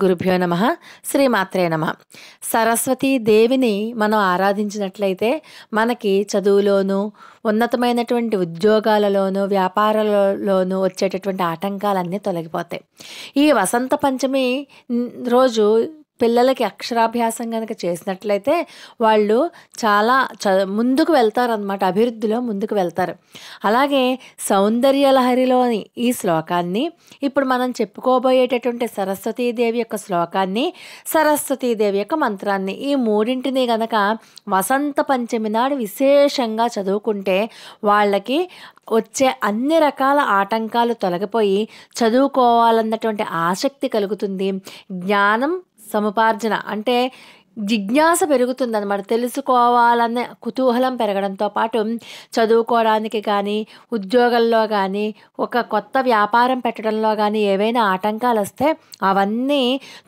గురుభ్యో నమ శ్రీమాత్రే నమ సరస్వతీ దేవిని మనం ఆరాధించినట్లయితే మనకి చదువులోనూ ఉన్నతమైనటువంటి ఉద్యోగాలలోనూ వ్యాపారాలలోనూ వచ్చేటటువంటి ఆటంకాలన్నీ తొలగిపోతాయి ఈ వసంత పంచమి రోజు పిల్లలకి అక్షరాభ్యాసం కనుక చేసినట్లయితే వాళ్ళు చాలా చ ముందుకు వెళ్తారనమాట అభివృద్ధిలో ముందుకు వెళ్తారు అలాగే సౌందర్య లహరిలోని ఈ శ్లోకాన్ని ఇప్పుడు మనం చెప్పుకోబోయేటటువంటి సరస్వతీదేవి యొక్క శ్లోకాన్ని సరస్వతీదేవి యొక్క మంత్రాన్ని ఈ మూడింటిని గనక వసంత పంచమి నాడు విశేషంగా చదువుకుంటే వాళ్ళకి వచ్చే అన్ని రకాల ఆటంకాలు తొలగిపోయి చదువుకోవాలన్నటువంటి ఆసక్తి కలుగుతుంది జ్ఞానం సముపార్జన అంటే జిజ్ఞాస పెరుగుతుందన్నమాట తెలుసుకోవాలనే కుతూహలం పెరగడంతో పాటు చదువుకోవడానికి కానీ ఉద్యోగంలో కానీ ఒక కొత్త వ్యాపారం పెట్టడంలో కానీ ఏవైనా ఆటంకాలు వస్తే అవన్నీ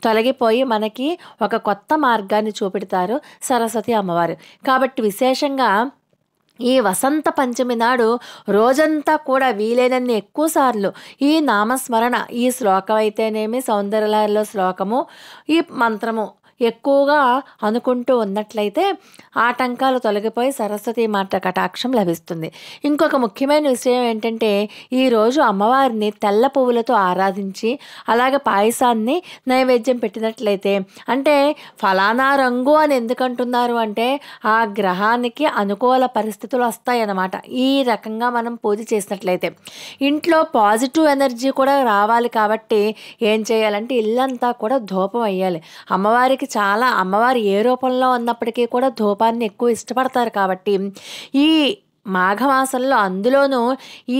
తొలగిపోయి మనకి ఒక కొత్త మార్గాన్ని చూపెడతారు సరస్వతి అమ్మవారు కాబట్టి విశేషంగా ఈ వసంత పంచమి నాడు రోజంతా కూడా వీలైనన్ని ఎక్కువసార్లు ఈ నామస్మరణ ఈ శ్లోకం అయితేనేమి సౌందర్యలహరిలో శ్లోకము ఈ మంత్రము ఎక్కువగా అనుకుంటూ ఉన్నట్లయితే ఆటంకాలు తొలగిపోయి సరస్వతి మాట కటాక్షం లభిస్తుంది ఇంకొక ముఖ్యమైన విషయం ఏంటంటే ఈరోజు అమ్మవారిని తెల్ల పువ్వులతో ఆరాధించి అలాగే పాయసాన్ని నైవేద్యం పెట్టినట్లయితే అంటే ఫలానా రంగు అని ఎందుకంటున్నారు అంటే ఆ గ్రహానికి అనుకూల పరిస్థితులు వస్తాయన్నమాట ఈ రకంగా మనం పూజ చేసినట్లయితే ఇంట్లో పాజిటివ్ ఎనర్జీ కూడా రావాలి కాబట్టి ఏం చేయాలంటే ఇల్లంతా కూడా ధూపం అయ్యాలి అమ్మవారికి చాలా అమ్మవారు ఏ రూపంలో ఉన్నప్పటికీ కూడా ధూపాన్ని ఎక్కువ ఇష్టపడతారు కాబట్టి ఈ మాఘమాసంలో అందులోనూ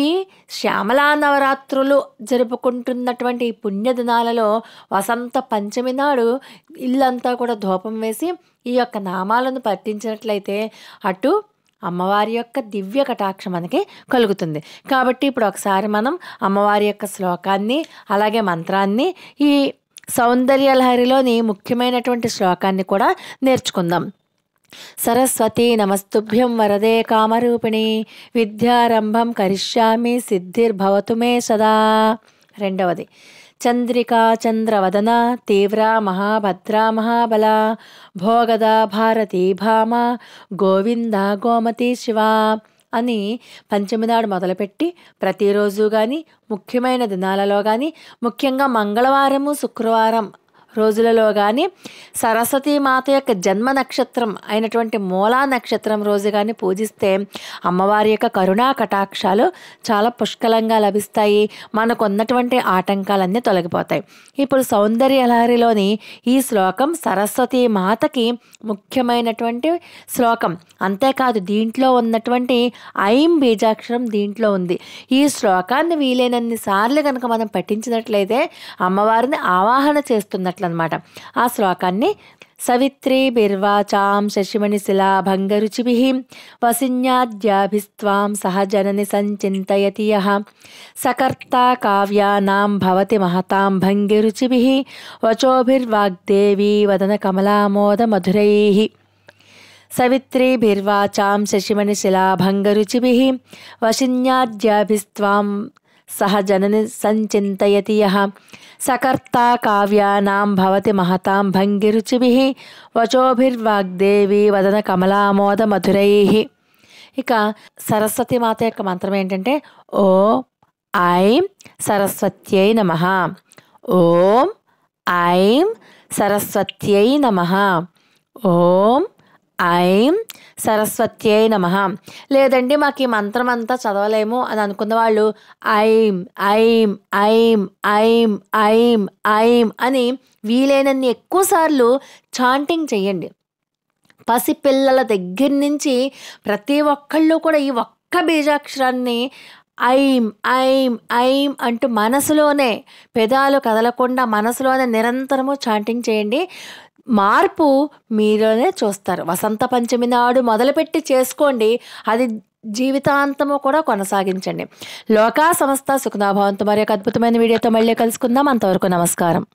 ఈ శ్యామలా నవరాత్రులు జరుపుకుంటున్నటువంటి పుణ్యదినాలలో వసంత పంచమి నాడు ఇల్లంతా కూడా ధూపం వేసి ఈ యొక్క నామాలను పట్టించినట్లయితే అటు అమ్మవారి యొక్క దివ్య కటాక్షం మనకి కలుగుతుంది కాబట్టి ఇప్పుడు ఒకసారి మనం అమ్మవారి యొక్క శ్లోకాన్ని అలాగే మంత్రాన్ని ఈ సౌందర్యలహరిలోని ముఖ్యమైనటువంటి శ్లోకాన్ని కూడా నేర్చుకుందాం సరస్వతి నమస్తుభ్యం వరదే కామరూపిణి విద్యారంభం కరిష్యామి సిద్ధిర్భవతు మే సదా రెండవది చంద్రికా చంద్రవదన తీవ్ర మహాభద్ర మహాబల భోగద భారతీ భామ గోవింద గోమతి శివ అని పంచమినాడు మొదలుపెట్టి ప్రతిరోజు కానీ ముఖ్యమైన దినాలలో కానీ ముఖ్యంగా మంగళవారము శుక్రవారం రోజులలో కానీ మాత యొక్క జన్మ నక్షత్రం అయినటువంటి మూలా నక్షత్రం రోజు కానీ పూజిస్తే అమ్మవారి యొక్క కరుణా కటాక్షాలు చాలా పుష్కలంగా లభిస్తాయి మనకు ఉన్నటువంటి ఆటంకాలన్నీ తొలగిపోతాయి ఇప్పుడు సౌందర్య లహరిలోని ఈ శ్లోకం సరస్వతీ మాతకి ముఖ్యమైనటువంటి శ్లోకం అంతేకాదు దీంట్లో ఉన్నటువంటి ఐం బీజాక్షరం దీంట్లో ఉంది ఈ శ్లోకాన్ని వీలైనన్ని సార్లు కనుక మనం పఠించినట్లయితే అమ్మవారిని ఆవాహన చేస్తున్నట్లు అనమాట ఆ శ్లోకాన్ని సవిత్రీ బిర్వాచాం శశిమణి శిలా భంగరుచిభి వసిన్యాద్యాభిస్వాం సహజనని సంచింతయతి యహ సకర్త కావ్యానాం భవతి మహతాం భంగిరుచిభి వచోభిర్వాగ్దేవీ వదన కమలామోద మధురై సవిత్రీభిర్వాచాం శశిమణిశిలాభంగరుచిభి వశిన్యాద్యాభిస్వాం సహ జనని సంచింతయతి యహ సకర్తా కావ్యానాం భవతి మహతాం భంగిరుచిభిః వచోభిర్వాగ్దేవి వదన కమలామోద మధురై ఇక సరస్వతి మాత యొక్క మంత్రం ఏంటంటే ఓ ఐం సరస్వత్యై నమ ఓం ఐం సరస్వత్యై నమ ఓం ఐం సరస్వత్యై నమ లేదండి మాకు ఈ మంత్రం అంతా చదవలేము అని అనుకున్న వాళ్ళు ఐం ఐం ఐం ఐం ఐం ఐం అని వీలైనన్ని ఎక్కువసార్లు చాంటింగ్ చేయండి పసిపిల్లల దగ్గర నుంచి ప్రతి ఒక్కళ్ళు కూడా ఈ ఒక్క బీజాక్షరాన్ని ఐం ఐం ఐం అంటూ మనసులోనే పెదాలు కదలకుండా మనసులోనే నిరంతరము చాంటింగ్ చేయండి మార్పు మీలోనే చూస్తారు వసంత పంచమి నాడు మొదలుపెట్టి చేసుకోండి అది జీవితాంతము కూడా కొనసాగించండి లోకా సంస్థ సుఖనాభావంతో మరి అద్భుతమైన వీడియోతో మళ్ళీ కలుసుకుందాం అంతవరకు నమస్కారం